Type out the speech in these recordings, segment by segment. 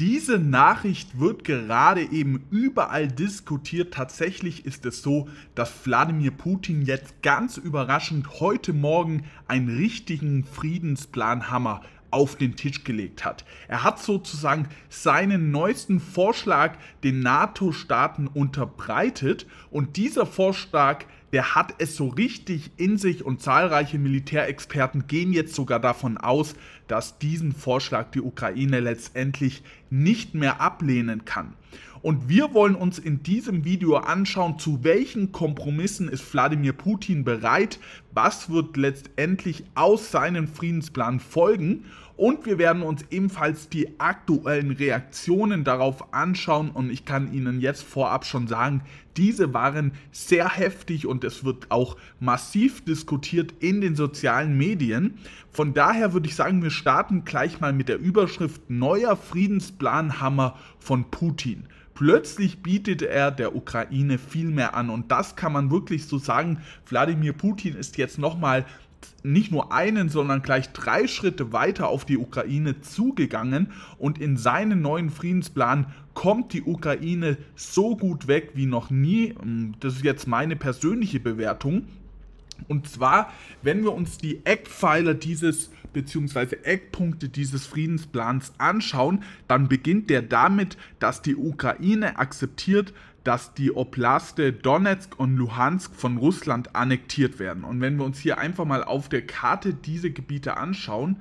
Diese Nachricht wird gerade eben überall diskutiert. Tatsächlich ist es so, dass Wladimir Putin jetzt ganz überraschend heute Morgen einen richtigen Friedensplanhammer auf den Tisch gelegt hat. Er hat sozusagen seinen neuesten Vorschlag den NATO-Staaten unterbreitet und dieser Vorschlag der hat es so richtig in sich und zahlreiche Militärexperten gehen jetzt sogar davon aus, dass diesen Vorschlag die Ukraine letztendlich nicht mehr ablehnen kann. Und wir wollen uns in diesem Video anschauen, zu welchen Kompromissen ist Wladimir Putin bereit, was wird letztendlich aus seinem Friedensplan folgen und wir werden uns ebenfalls die aktuellen Reaktionen darauf anschauen und ich kann Ihnen jetzt vorab schon sagen, diese waren sehr heftig und es wird auch massiv diskutiert in den sozialen Medien. Von daher würde ich sagen, wir starten gleich mal mit der Überschrift Neuer Friedensplanhammer von Putin plötzlich bietet er der Ukraine viel mehr an. Und das kann man wirklich so sagen. Wladimir Putin ist jetzt nochmal nicht nur einen, sondern gleich drei Schritte weiter auf die Ukraine zugegangen und in seinen neuen Friedensplan kommt die Ukraine so gut weg wie noch nie. Ähm, das ist jetzt meine persönliche Bewertung. Und zwar, wenn wir uns die Eckpfeiler dieses beziehungsweise Eckpunkte dieses Friedensplans anschauen, dann beginnt der damit, dass die Ukraine akzeptiert, dass die Oblaste Donetsk und Luhansk von Russland annektiert werden. Und wenn wir uns hier einfach mal auf der Karte diese Gebiete anschauen,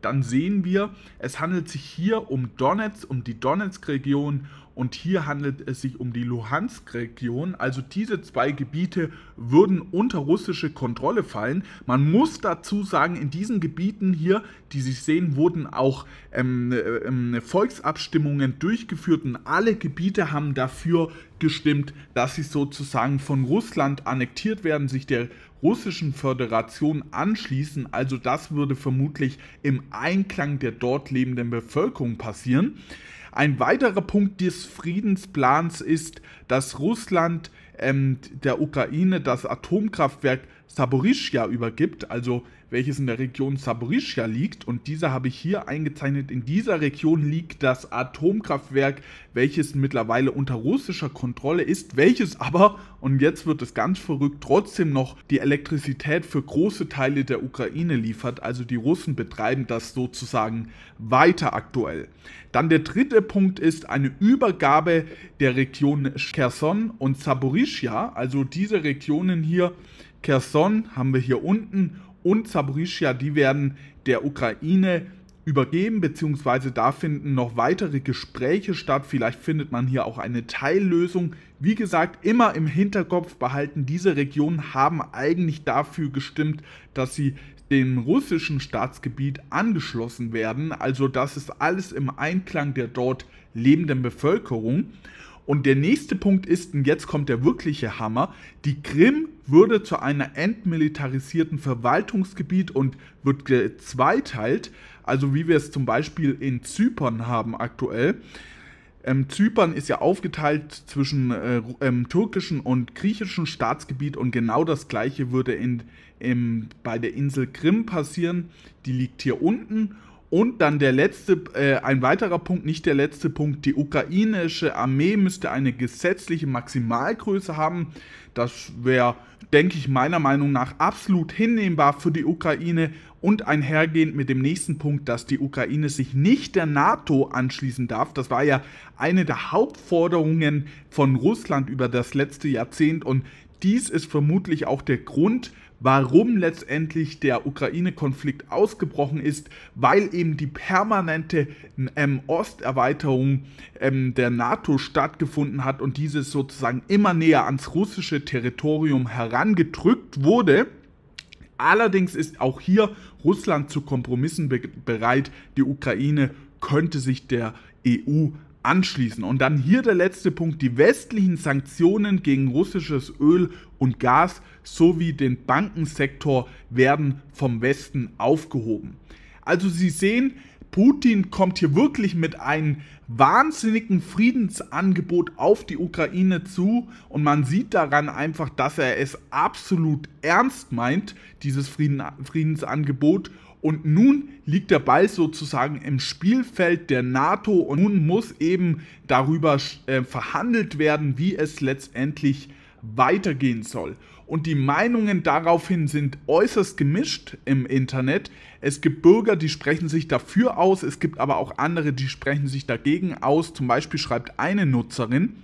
dann sehen wir, es handelt sich hier um Donetsk, um die Donetsk-Region, und hier handelt es sich um die Luhansk-Region. Also diese zwei Gebiete würden unter russische Kontrolle fallen. Man muss dazu sagen, in diesen Gebieten hier, die Sie sehen, wurden auch ähm, ähm, Volksabstimmungen durchgeführt und alle Gebiete haben dafür gestimmt, dass sie sozusagen von Russland annektiert werden, sich der russischen Föderation anschließen. Also das würde vermutlich im Einklang der dort lebenden Bevölkerung passieren. Ein weiterer Punkt des Friedensplans ist, dass Russland ähm, der Ukraine das Atomkraftwerk Saporischja übergibt, also welches in der Region Sabrischa liegt. Und dieser habe ich hier eingezeichnet. In dieser Region liegt das Atomkraftwerk, welches mittlerweile unter russischer Kontrolle ist, welches aber, und jetzt wird es ganz verrückt, trotzdem noch die Elektrizität für große Teile der Ukraine liefert. Also die Russen betreiben das sozusagen weiter aktuell. Dann der dritte Punkt ist eine Übergabe der Region Cherson und Saborischia, also diese Regionen hier. Cherson haben wir hier unten und Saporischia, die werden der Ukraine übergeben, beziehungsweise da finden noch weitere Gespräche statt. Vielleicht findet man hier auch eine Teillösung. Wie gesagt, immer im Hinterkopf behalten, diese Regionen haben eigentlich dafür gestimmt, dass sie dem russischen Staatsgebiet angeschlossen werden. Also das ist alles im Einklang der dort lebenden Bevölkerung. Und der nächste Punkt ist, und jetzt kommt der wirkliche Hammer, die Krim wurde zu einer entmilitarisierten Verwaltungsgebiet und wird gezweiteilt, also wie wir es zum Beispiel in Zypern haben aktuell. Ähm, Zypern ist ja aufgeteilt zwischen äh, ähm, türkischen und griechischen Staatsgebiet und genau das gleiche würde in, ähm, bei der Insel Krim passieren. Die liegt hier unten. Und dann der letzte, äh, ein weiterer Punkt, nicht der letzte Punkt, die ukrainische Armee müsste eine gesetzliche Maximalgröße haben. Das wäre denke ich, meiner Meinung nach absolut hinnehmbar für die Ukraine und einhergehend mit dem nächsten Punkt, dass die Ukraine sich nicht der NATO anschließen darf. Das war ja eine der Hauptforderungen von Russland über das letzte Jahrzehnt und dies ist vermutlich auch der Grund, warum letztendlich der Ukraine-Konflikt ausgebrochen ist, weil eben die permanente ähm, Osterweiterung ähm, der NATO stattgefunden hat und dieses sozusagen immer näher ans russische Territorium herangedrückt wurde. Allerdings ist auch hier Russland zu Kompromissen be bereit. Die Ukraine könnte sich der EU anschließen. Und dann hier der letzte Punkt, die westlichen Sanktionen gegen russisches Öl und Gas sowie den Bankensektor werden vom Westen aufgehoben. Also Sie sehen, Putin kommt hier wirklich mit einem wahnsinnigen Friedensangebot auf die Ukraine zu und man sieht daran einfach, dass er es absolut ernst meint, dieses Frieden, Friedensangebot und nun liegt der Ball sozusagen im Spielfeld der NATO und nun muss eben darüber äh, verhandelt werden, wie es letztendlich weitergehen soll. Und die Meinungen daraufhin sind äußerst gemischt im Internet. Es gibt Bürger, die sprechen sich dafür aus, es gibt aber auch andere, die sprechen sich dagegen aus. Zum Beispiel schreibt eine Nutzerin,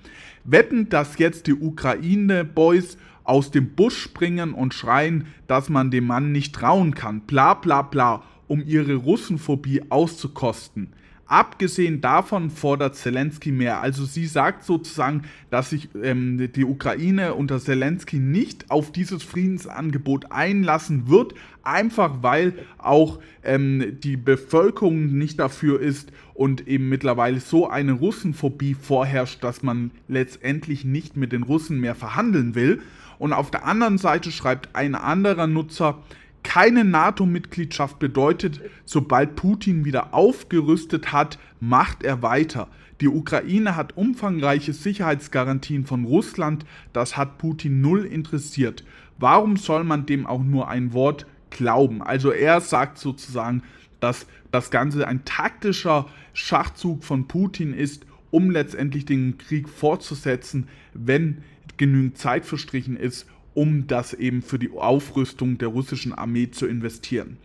wetten, dass jetzt die Ukraine-Boys aus dem Busch springen und schreien, dass man dem Mann nicht trauen kann, bla bla bla, um ihre Russenphobie auszukosten. Abgesehen davon fordert Zelensky mehr. Also sie sagt sozusagen, dass sich ähm, die Ukraine unter Zelensky nicht auf dieses Friedensangebot einlassen wird, einfach weil auch ähm, die Bevölkerung nicht dafür ist und eben mittlerweile so eine Russenphobie vorherrscht, dass man letztendlich nicht mit den Russen mehr verhandeln will und auf der anderen Seite schreibt ein anderer Nutzer, keine NATO-Mitgliedschaft bedeutet, sobald Putin wieder aufgerüstet hat, macht er weiter. Die Ukraine hat umfangreiche Sicherheitsgarantien von Russland, das hat Putin null interessiert. Warum soll man dem auch nur ein Wort glauben? Also er sagt sozusagen, dass das Ganze ein taktischer Schachzug von Putin ist, um letztendlich den Krieg fortzusetzen, wenn er genügend Zeit verstrichen ist, um das eben für die Aufrüstung der russischen Armee zu investieren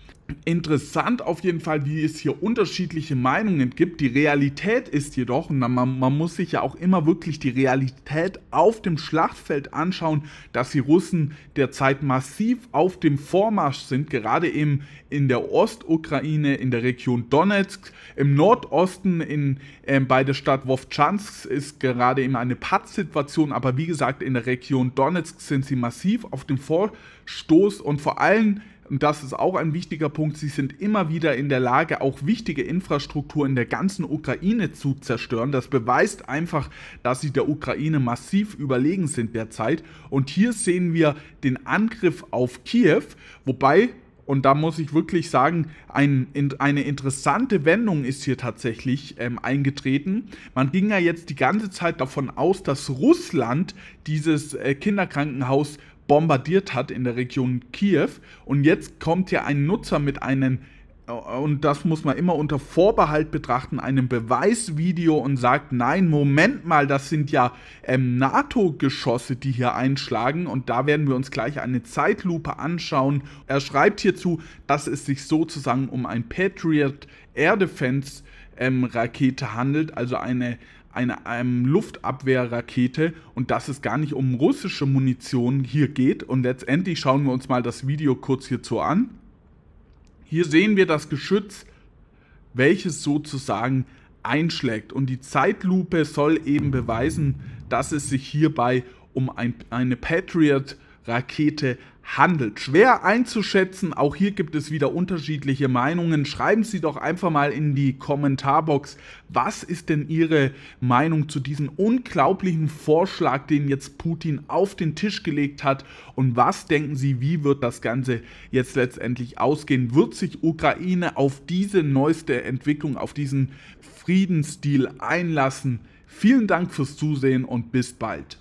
interessant auf jeden Fall, wie es hier unterschiedliche Meinungen gibt. Die Realität ist jedoch, und man, man muss sich ja auch immer wirklich die Realität auf dem Schlachtfeld anschauen, dass die Russen derzeit massiv auf dem Vormarsch sind, gerade eben in der Ostukraine, in der Region Donetsk, im Nordosten, in, äh, bei der Stadt Wovchansk ist gerade eben eine Pattsituation, aber wie gesagt, in der Region Donetsk sind sie massiv auf dem Vorstoß und vor allem und das ist auch ein wichtiger Punkt, sie sind immer wieder in der Lage, auch wichtige Infrastruktur in der ganzen Ukraine zu zerstören. Das beweist einfach, dass sie der Ukraine massiv überlegen sind derzeit. Und hier sehen wir den Angriff auf Kiew, wobei und da muss ich wirklich sagen, ein, eine interessante Wendung ist hier tatsächlich ähm, eingetreten. Man ging ja jetzt die ganze Zeit davon aus, dass Russland dieses äh, Kinderkrankenhaus bombardiert hat in der Region Kiew. Und jetzt kommt hier ein Nutzer mit einem, äh, und das muss man immer unter Vorbehalt betrachten, einem Beweisvideo und sagt, nein, Moment mal, das sind ja ähm, NATO-Geschosse, die hier einschlagen. Und da werden wir uns gleich eine Zeitlupe anschauen. Er schreibt hierzu, dass es sich sozusagen um ein Patriot Air Defense ähm, Rakete handelt, also eine einer, einem Luftabwehrrakete und dass es gar nicht um russische Munition hier geht. Und letztendlich schauen wir uns mal das Video kurz hierzu an. Hier sehen wir das Geschütz, welches sozusagen einschlägt. Und die Zeitlupe soll eben beweisen, dass es sich hierbei um ein, eine Patriot-Rakete Rakete handelt. Schwer einzuschätzen, auch hier gibt es wieder unterschiedliche Meinungen. Schreiben Sie doch einfach mal in die Kommentarbox, was ist denn Ihre Meinung zu diesem unglaublichen Vorschlag, den jetzt Putin auf den Tisch gelegt hat und was denken Sie, wie wird das Ganze jetzt letztendlich ausgehen? Wird sich Ukraine auf diese neueste Entwicklung, auf diesen Friedensdeal einlassen? Vielen Dank fürs Zusehen und bis bald.